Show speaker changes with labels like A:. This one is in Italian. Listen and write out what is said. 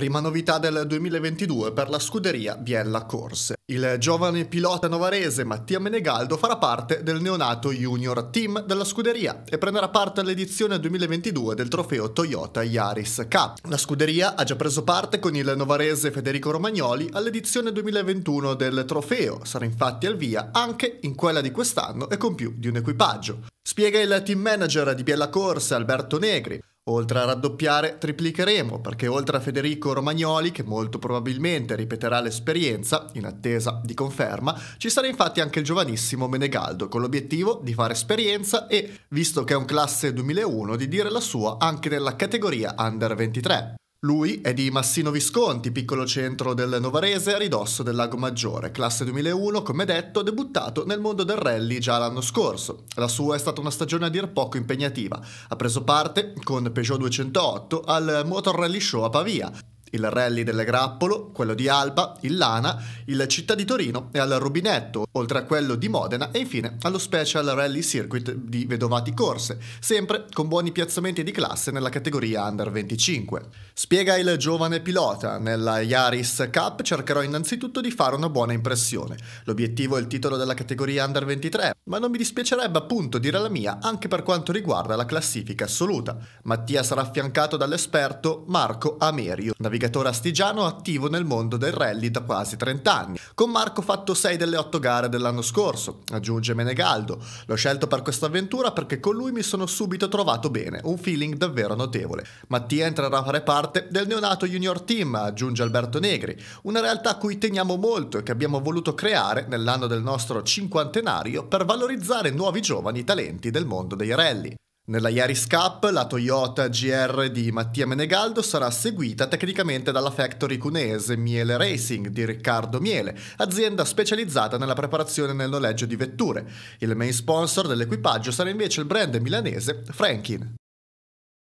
A: Prima novità del 2022 per la scuderia Biella Corse. Il giovane pilota novarese Mattia Menegaldo farà parte del neonato junior team della scuderia e prenderà parte all'edizione 2022 del trofeo Toyota Yaris Cup. La scuderia ha già preso parte con il novarese Federico Romagnoli all'edizione 2021 del trofeo, sarà infatti al via anche in quella di quest'anno e con più di un equipaggio. Spiega il team manager di Biella Corse Alberto Negri. Oltre a raddoppiare, triplicheremo perché oltre a Federico Romagnoli, che molto probabilmente ripeterà l'esperienza, in attesa di conferma, ci sarà infatti anche il giovanissimo Menegaldo, con l'obiettivo di fare esperienza e, visto che è un classe 2001, di dire la sua anche nella categoria Under 23. Lui è di Massino Visconti, piccolo centro del Novarese a ridosso del Lago Maggiore, classe 2001, come detto, debuttato nel mondo del rally già l'anno scorso. La sua è stata una stagione a dir poco impegnativa. Ha preso parte con Peugeot 208 al Motor Rally Show a Pavia, il rally delle Grappolo, quello di Alba, il Lana, il Città di Torino e al Rubinetto, oltre a quello di Modena e infine allo Special Rally Circuit di Vedovati Corse, sempre con buoni piazzamenti di classe nella categoria Under 25. Spiega il giovane pilota, nella Yaris Cup cercherò innanzitutto di fare una buona impressione. L'obiettivo è il titolo della categoria Under 23, ma non mi dispiacerebbe appunto dire la mia anche per quanto riguarda la classifica assoluta. Mattia sarà affiancato dall'esperto Marco Amerio, navigatore navigatore astigiano attivo nel mondo del rally da quasi 30 anni. Con Marco ho fatto 6 delle 8 gare dell'anno scorso, aggiunge Menegaldo. L'ho scelto per questa avventura perché con lui mi sono subito trovato bene, un feeling davvero notevole. Mattia entrerà a fare parte del neonato junior team, aggiunge Alberto Negri, una realtà a cui teniamo molto e che abbiamo voluto creare nell'anno del nostro cinquantenario per valorizzare nuovi giovani talenti del mondo dei rally. Nella Yaris Cup la Toyota GR di Mattia Menegaldo sarà seguita tecnicamente dalla factory cunese Miele Racing di Riccardo Miele, azienda specializzata nella preparazione e nel noleggio di vetture. Il main sponsor dell'equipaggio sarà invece il brand milanese Franklin.